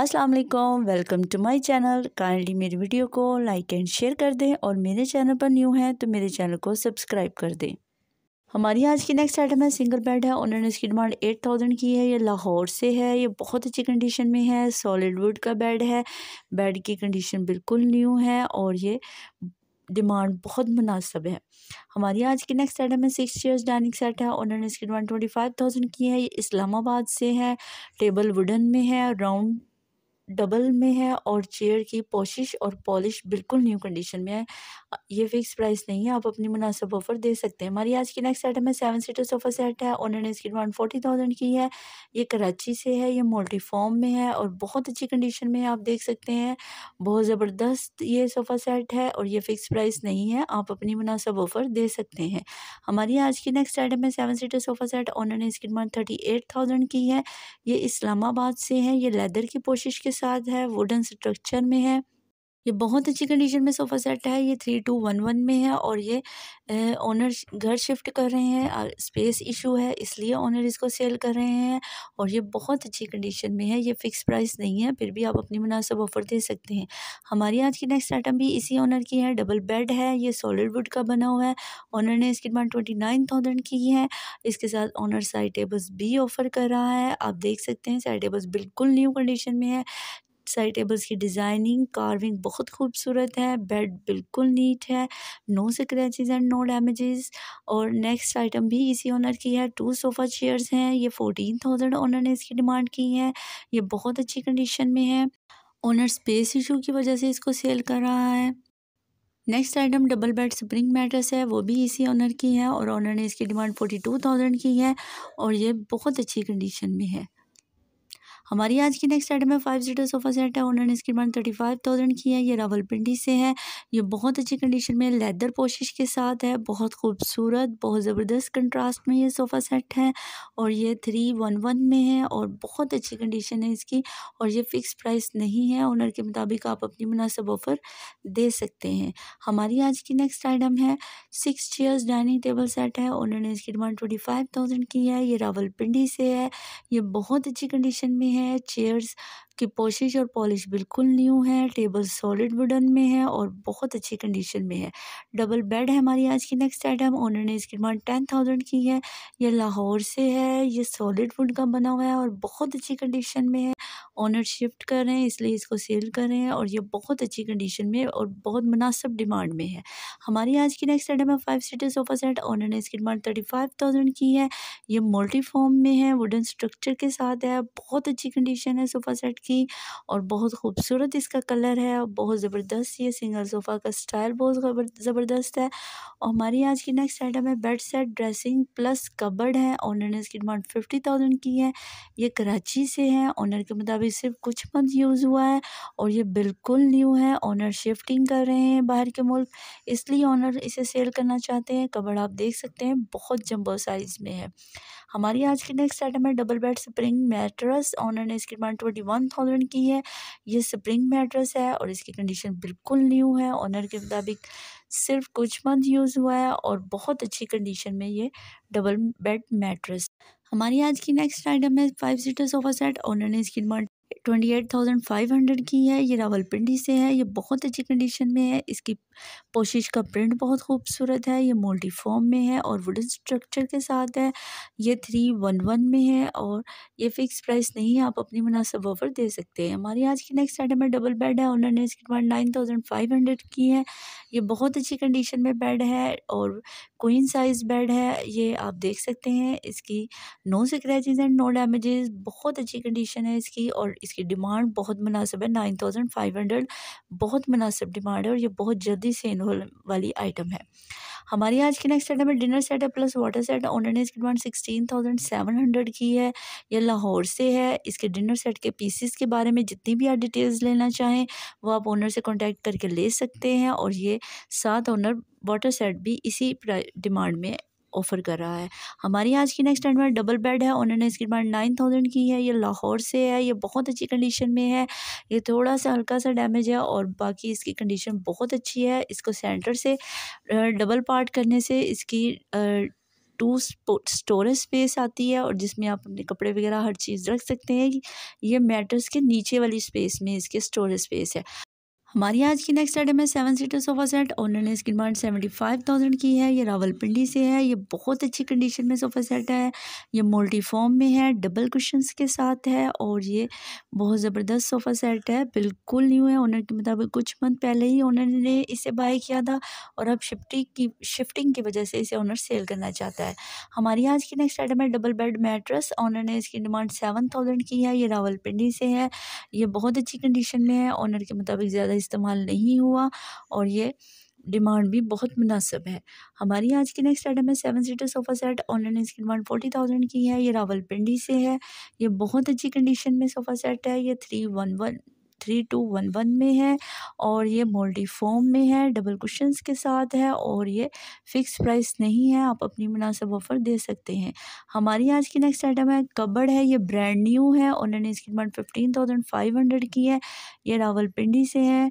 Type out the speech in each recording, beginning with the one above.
अस्सलाम वालेकुम welcome to my channel kindly मेरी वीडियो को लाइक एंड शेयर कर दें और मेरे चैनल पर न्यू हैं तो मेरे चैनल को सब्सक्राइब कर दें हमारी आज की नेक्स्ट आइटम है सिंगल बेड है उन्होंने इसकी डिमांड एट थाउजेंड की है ये लाहौर से है ये बहुत अच्छी कंडीशन में है सॉलिड वुड का बेड है बेड की कंडीशन बिल्कुल न्यू है और ये डिमांड बहुत मुनासब है हमारी आज की नेक्स्ट आइटम है सिक्स चेयर्स डाइनिंग सेट है उन्होंने इसकी डिमांड ट्वेंटी फाइव थाउजेंड की है ये इस्लामाबाद से है टेबल वुडन में है राउंड डबल में है और चेयर की पोशिश और पॉलिश बिल्कुल न्यू कंडीशन में है ये फिक्स प्राइस नहीं है आप अपनी मुनासिब ऑफर दे सकते हैं हमारी आज की नेक्स्ट आइटम है सेवन सीटर सोफ़ा सेट है उन्होंने इसकी डिमांड फोर्टी थाउजेंड की है ये कराची से है ये मोल्टीफॉर्म में है और बहुत अच्छी कंडीशन में आप देख सकते हैं बहुत ज़बरदस्त ये सोफ़ा सेट है और ये फिक्स प्राइस नहीं है आप अपनी मुनासिब ऑफ़र दे सकते हैं हमारी आज की नेक्स्ट आइटम है seven seater sofa set owner ने इसकी डिमांड थर्टी एट थाउजेंड की है ये इस्लामाबाद से है ये लेदर की कोशिश के साथ है वुडन स्ट्रक्चर में है। ये बहुत अच्छी कंडीशन में सोफ़ा सेट है ये थ्री टू वन वन में है और ये ओनर घर शिफ्ट कर रहे हैं स्पेस इशू है इसलिए ओनर इसको सेल कर रहे हैं और ये बहुत अच्छी कंडीशन में है ये फ़िक्स प्राइस नहीं है फिर भी आप अपनी मुनासब ऑफ़र दे सकते हैं हमारी आज की नेक्स्ट आइटम भी इसी ऑनर की है डबल बेड है ये सॉलिड वुड का बना हुआ है ऑनर ने इसकी डिमांड ट्वेंटी नाइन थाउजेंड की है इसके साथ ऑनर साइड टेबल्स भी ऑफ़र कर रहा है आप देख सकते हैं साइड टेबल्स बिल्कुल न्यू कंडीशन में है साइड टेबल्स की डिज़ाइनिंग कार्विंग बहुत खूबसूरत है बेड बिल्कुल नीट है no scratches and no damages और नेक्स्ट आइटम भी इसी ऑनर की है टू सोफ़ा चेयर्स हैं ये फोर्टीन थाउजेंड ऑनर ने इसकी डिमांड की है ये बहुत अच्छी कंडीशन में है ऑनर स्पेस इशू की वजह से इसको सेल कर रहा है next item double bed spring mattress है वो भी इसी ऑनर की है और ऑनर ने इसकी डिमांड फोर्टी टू थाउजेंड की है और ये बहुत अच्छी कंडीशन में है हमारी आज की नेक्स्ट आइटम है फाइव सीटर सोफा सेट है ऑनलाइन इसकी डिमांड थर्टी फाइव थाउजेंड की है ये रावलपिंडी से है ये बहुत अच्छी कंडीशन में लेदर पोशिश के साथ है बहुत खूबसूरत बहुत ज़बरदस्त कंट्रास्ट में ये सोफ़ा सेट है और ये थ्री वन वन में है और बहुत अच्छी कंडीशन है इसकी और ये फ़िक्स प्राइस नहीं है ऑनर के मुताबिक आप अपनी मुनासिब ऑफ़र दे सकते हैं हमारी आज की नेक्स्ट आइटम है six chairs dining table set है ऑनर ने इसकी डिमांड ट्वेंटी फाइव थाउजेंड की है ये रावलपिंडी से है ये बहुत अच्छी कंडीशन में है है चेयर्स की पोशिश और पॉलिश बिल्कुल न्यू है टेबल सॉलिड वुडन में है और बहुत अच्छी कंडीशन में है डबल बेड है हमारी आज की नेक्स्ट आइटम ओनर ने इसकी डिमांड टेन थाउजेंड की है ये लाहौर से है ये सॉलिड वुड का बना हुआ है और बहुत अच्छी कंडीशन में है ऑनर शिफ्ट कर रहे हैं इसलिए इसको सेल कर रहे हैं और ये बहुत अच्छी कंडीशन में और बहुत मुनासिब डिमांड में है हमारी आज की नेक्स्ट आइटम है five seater sofa set owner ने इसकी डिमांड थर्टी फाइव थाउजेंड की है ये मल्टी फॉर्म में है वुडन स्ट्रक्चर के साथ है बहुत अच्छी कंडीशन है सोफ़ा सेट की और बहुत खूबसूरत इसका कलर है और बहुत ज़बरदस्त ये सिंगल सोफ़ा का स्टाइल बहुत ज़बरदस्त है और हमारी आज की नेक्स्ट आइटम है bed set dressing plus cupboard है ऑनर ने इसकी डिमांड फिफ्टी थाउजेंड की है ये कराची से है ऑनर के मुताबिक अभी सिर्फ कुछ मंथ यूज़ हुआ है और ये बिल्कुल न्यू है ऑनर शिफ्टिंग कर रहे हैं बाहर के मुल्क इसलिए ऑनर इसे सेल करना चाहते हैं कबर आप देख सकते हैं बहुत जम्बो साइज़ में है हमारी आज की नेक्स्ट आइटम है double bed spring mattress owner ने इसकी डिमांड ट्वेंटी वन थाउजेंड की है ये स्प्रिंग मैट्रस है और इसकी कंडीशन बिल्कुल न्यू है ऑनर के मुताबिक सिर्फ कुछ मंथ यूज़ हुआ है और बहुत अच्छी कंडीशन में ये डबल बेड मैट्रेस हमारी आज की नेक्स्ट आइटम है five seater sofa set owner ने इसकी demand twenty eight thousand five hundred की है ये रावलपिंडी से है ये बहुत अच्छी कंडीशन में है इसकी पोशिश का प्रिंट बहुत खूबसूरत है ये मोल्टी फॉर्म में है और वुडन स्ट्रक्चर के साथ है ये थ्री वन वन में है और ये फिक्स प्राइस नहीं है आप अपनी मुनासिब ऑफर दे सकते हैं हमारी आज की नेक्स्ट आइटम है डबल बेड है उन्होंने इसकी demand nine thousand five hundred की है ये बहुत अच्छी कंडीशन में बेड है और क्वीन साइज़ बेड है ये आप देख सकते हैं इसकी no scratches and no damages बहुत अच्छी कंडीशन है इसकी और इस इसकी डिमांड बहुत मुनासिब है नाइन थाउजेंड फाइव हंड्रेड बहुत मुनासिब डिमांड है और ये बहुत जल्दी सेन हो वाली आइटम है हमारी आज की नेक्स्ट आइटम है डिनर सेट है प्लस वाटर सेट ऑनर ने इसकी demand sixteen thousand seven hundred की है यह लाहौर से है इसके डिनर सेट के पीसीस के बारे में जितनी भी आप डिटेल्स लेना चाहें वो आप ओनर से कॉन्टैक्ट करके ले सकते हैं और ये सात ओनर वाटर सेट भी इसी डिमांड में ऑफ़र कर रहा है हमारे आज की नेक्स्ट एडवांस डबल बेड है उन्होंने इसकी डिमांड नाइन थाउजेंड की है ये लाहौर से है ये बहुत अच्छी कंडीशन में है ये थोड़ा सा हल्का सा डैमेज है और बाकी इसकी कंडीशन बहुत अच्छी है इसको सेंटर से डबल पार्ट करने से इसकी टू स्टोरेज स्पेस आती है और जिसमें आप अपने कपड़े वगैरह हर चीज़ रख सकते हैं ये मैटर्स के नीचे वाली स्पेस में इसके स्टोरेज स्पेस है हमारी आज की नेक्स्ट आइटम है seven seater sofa set owner ने इसकी डिमांड सेवेंटी फाइव थाउजेंड की है ये रावलपिंडी से है ये बहुत अच्छी कंडीशन में सोफ़ा सेट है ये फॉर्म में है डबल कुशंस के साथ है और ये बहुत ज़बरदस्त सोफ़ा सेट है बिल्कुल न्यू है ऑनर के मुताबिक कुछ मंथ पहले ही ऑनर ने इसे बाय किया था और अब शिफ्टिंग की शिफ्टिंग की वजह से इसे ऑनर सेल करना चाहता है हमारी आज की नेक्स्ट आइटम है डबल बेड मेट्रस ऑनर ने इसकी डिमांड सेवन थाउजेंड की है ये रावलपिंडी से है ये बहुत अच्छी कंडीशन में है ऑनर के मुताबिक ज़्यादा इस्तेमाल नहीं हुआ और ये डिमांड भी बहुत मुनासिब है हमारी आज की नेक्स्ट आइटम है seven seater sofa set online इसकी डिमांड फोर्टी थाउजेंड की है ये रावलपिंडी से है ये बहुत अच्छी कंडीशन में सोफ़ा सेट है ये three one one three two one one में है और ये मोल्डी फॉर्म में है डबल कुशंस के साथ है और ये फ़िक्स प्राइस नहीं है आप अपनी मुनासिब ऑफ़र दे सकते हैं हमारी आज की नेक्स्ट आइटम है कबड़ है ये ब्रांड न्यू है उन्होंने इसकी demand fifteen thousand five hundred की है ये रावलपिंडी से है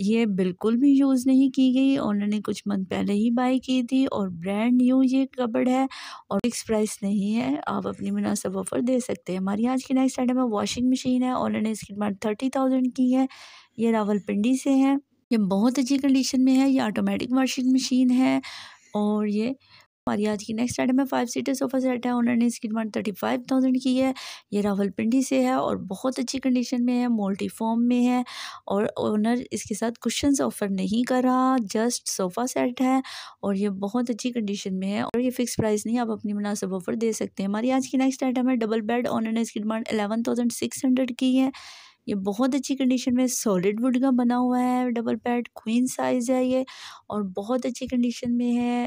ये बिल्कुल भी यूज़ नहीं की गई उन्होंने कुछ मंथ पहले ही बाई की थी और ब्रांड न्यू ये कबड़ है और फिक्स प्राइस नहीं है आप अपनी मुनासब ऑफ़र दे सकते हैं हमारी आज की नेक्स्ट आइटम है वॉशिंग मशीन है उन्होंने इसकी डिमांड थर्टी थाउजेंड की है ये रावलपिंडी से है ये बहुत अच्छी कंडीशन में है ये ऑटोमेटिक वॉशिंग मशीन है और ये हमारी आज की नेक्स्ट आइटम है फाइव सीटर सोफ़ा सेट है ओनर ने इसकी डिमांड थर्टी फाइव थाउजेंड की है ये रावलपिंडी से है और बहुत अच्छी कंडीशन में है मोल्टी फॉर्म में है और ओनर इसके साथ कुशन ऑफ़र नहीं कर रहा जस्ट सोफ़ा सेट है और ये बहुत अच्छी कंडीशन में है और ये फिक्स प्राइस नहीं आप अपनी मुनासिब ऑफ़र दे सकते हैं हमारी आज की नेक्स्ट आइटम है डबल बेड ऑनर ने इसकी demand eleven thousand six hundred की है ये बहुत अच्छी कंडीशन में सॉलिड वुड का बना हुआ है डबल बेड क्वीन साइज़ है ये और बहुत अच्छी कंडीशन में है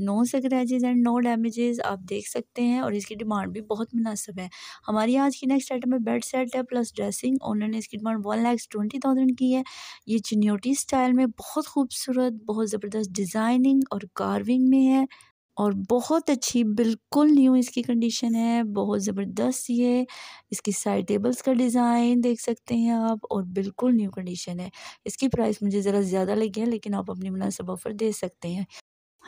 no scratches and no damages आप देख सकते हैं और इसकी डिमांड भी बहुत मुनासिब है हमारी आज की नेक्स्ट आइटम है बेड सेट है प्लस ड्रेसिंग उन्होंने इसकी demand one lakhs twenty thousand की है ये चिन्योटी स्टाइल में बहुत खूबसूरत बहुत ज़बरदस्त डिज़ाइनिंग और कार्विंग में है और बहुत अच्छी बिल्कुल न्यू इसकी कंडीशन है बहुत ज़बरदस्त ये इसकी साइड टेबल्स का डिज़ाइन देख सकते हैं आप और बिल्कुल न्यू कंडीशन है इसकी प्राइस मुझे ज़रा ज़्यादा लगी है लेकिन आप अपनी मुनासिब ऑफ़र दे सकते हैं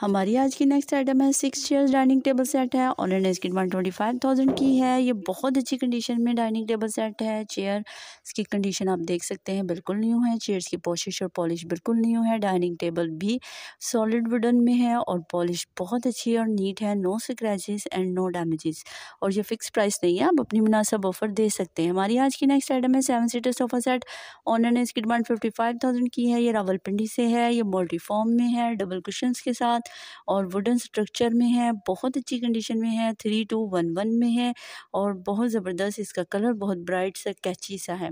हमारी आज की नेक्स्ट आइटम है six chairs dining table set है ऑनलाइन इसकी वन ट्वेंटी फाइव थाउजेंड की है ये बहुत अच्छी कंडीशन में डाइनिंग टेबल सेट है चेयर इसकी कंडीशन आप देख सकते हैं बिल्कुल न्यू है चेयर्स की पोशिश और पॉलिश बिल्कुल न्यू है डाइनिंग टेबल भी सॉलिड वुडन में है और पॉलिश बहुत अच्छी और नीट है no scratch and no damages और ये फिक्स प्राइस नहीं है आप अपनी मुनासब ऑफर दे सकते हैं हमारी आज की नेक्स्ट आइटम है seven seater sofa set online इसकी वन फिफ्टी फाइव थाउजेंड की है ये रावलपिंडी से है ये फॉर्म में है डबल कुशन के साथ और वुडन स्ट्रक्चर में है बहुत अच्छी कंडीशन में है थ्री टू वन वन में है और बहुत ज़बरदस्त इसका कलर बहुत ब्राइट सा कैची सा है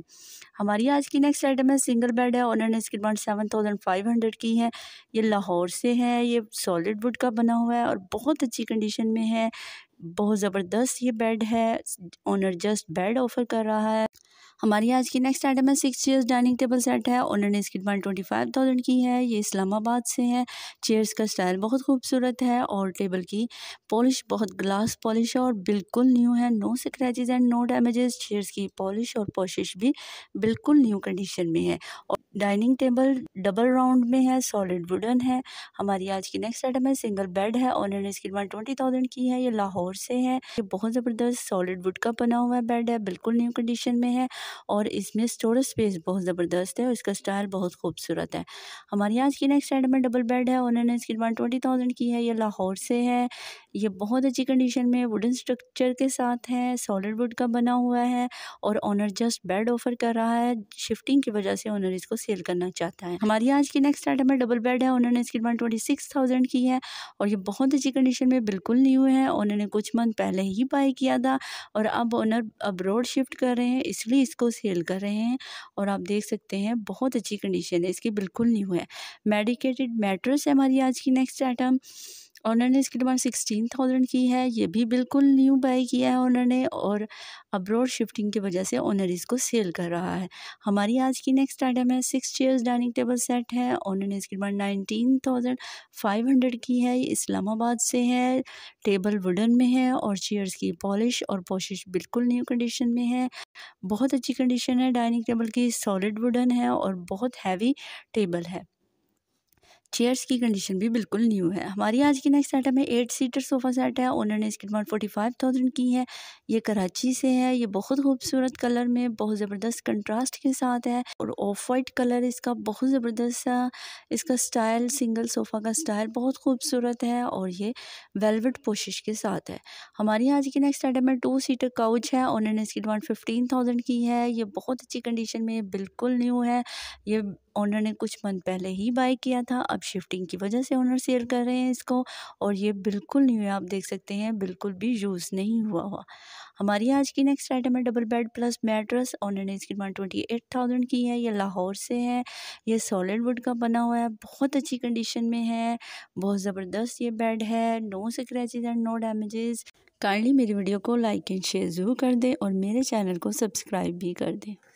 हमारी आज की नेक्स्ट आइटम है सिंगल बेड है ऑनर इसकी demand seven thousand five hundred की है ये लाहौर से है ये सॉलिड वुड का बना हुआ है और बहुत अच्छी कंडीशन में है बहुत ज़बरदस्त ये बेड है ओनर जस्ट बेड ऑफ़र कर रहा है हमारी आज की नेक्स्ट आइटम है six chairs dining table set है ओनर ने इसकी डिमांड ट्वेंटी फाइव थाउजेंड की है ये इस्लामाबाद से है चेयर्स का स्टाइल बहुत खूबसूरत है और टेबल की पॉलिश बहुत ग्लास पॉलिश है और बिल्कुल न्यू है no scratches and no damages chairs की पॉलिश और पॉशिश भी बिल्कुल न्यू कंडीशन में है और डाइनिंग टेबल डबल राउंड में है सॉलिड वुडन है हमारी आज की नेक्स्ट आइटम है सिंगल बेड है ओनर ने इसकी डिमांड ट्वेंटी थाउजेंड की है ये लाहौर फ्लोर से है ये बहुत ज़बरदस्त सॉलिड वुड का बना हुआ बेड है बिल्कुल न्यू कंडीशन में है और इसमें स्टोरेज स्पेस बहुत ज़बरदस्त है और इसका स्टाइल बहुत खूबसूरत है हमारे यहाँ आज की नेक्स्ट आइटम में डबल बेड है उन्होंने इसकी डिमांड ट्वेंटी थाउजेंड की है ये लाहौर से है ये बहुत अच्छी कंडीशन में वुडन स्ट्रक्चर के साथ है सॉलिड वुड का बना हुआ है और ऑनर जस्ट बेड ऑफर कर रहा है शिफ्टिंग की वजह से ऑनर इसको सेल करना चाहता है हमारी आज की नेक्स्ट आइटम है डबल बेड है उन्होंने इसकी डिमांड ट्वेंटी सिक्स थाउजेंड की है और ये बहुत अच्छी कंडीशन में बिल्कुल न्यू है उन्होंने कुछ कुछ मंथ पहले ही बाई किया था और अब ओनर अब्रोड शिफ्ट कर रहे हैं इसलिए इसको सेल कर रहे हैं और आप देख सकते हैं बहुत अच्छी कंडीशन है इसकी बिल्कुल न्यू है मेडिकेटेड मेट्रस है हमारी आज की नेक्स्ट आइटम ऑनर ने इसकी डिमांड सिक्सटीन थाउजेंड की है ये भी बिल्कुल न्यू बाई किया है ऑनर ने और अब्रोड शिफ्टिंग की वजह से ऑनर इसको सेल कर रहा है हमारी आज की नेक्स्ट आइटम है six chairs dining table set है ऑनर ने इसकी demand nineteen thousand five hundred की है इस्लामाबाद से है टेबल वुडन में है और चेयर्स की पॉलिश और पॉशिश बिल्कुल न्यू कंडीशन में है बहुत अच्छी कंडीशन है डाइनिंग टेबल की सॉलिड वुडन है और बहुत हैवी टेबल है चेयर्स की कंडीशन भी बिल्कुल न्यू है हमारी आज की नेक्स्ट आइटम है एट सीटर सोफ़ा सेट है ओनर ने इसकी डिमांड फोर्टी फाइव थाउजेंड की है ये कराची से है ये बहुत खूबसूरत कलर में बहुत ज़बरदस्त कंट्रास्ट के साथ है और ऑफ वाइट कलर इसका बहुत ज़बरदस्त है इसका स्टाइल सिंगल सोफ़ा का स्टाइल बहुत खूबसूरत है और ये वेलवेट पोशिश के साथ है हमारी आज की नेक्स्ट आइटम है टू सीटर काउच है ओनर ने इसकी डिमांड फिफ्टीन थाउजेंड की है ये बहुत अच्छी कंडीशन में बिल्कुल न्यू है ये ओनर ने कुछ मंथ पहले ही बाई किया था अब शिफ्टिंग की वजह से ओनर सेल कर रहे हैं इसको और ये बिल्कुल न्यू है आप देख सकते हैं बिल्कुल भी यूज़ नहीं हुआ हुआ हमारी आज की नेक्स्ट आइटम है double bed plus mattress owner ने इसकी डिमांड ट्वेंटी एट थाउजेंड की है ये लाहौर से है ये सॉलिड वुड का बना हुआ है बहुत अच्छी कंडीशन में है बहुत ज़बरदस्त ये बेड है no scratches and no damages kindly मेरी वीडियो को लाइक एंड शेयर ज़रूर कर दें और मेरे चैनल को सब्सक्राइब भी कर दें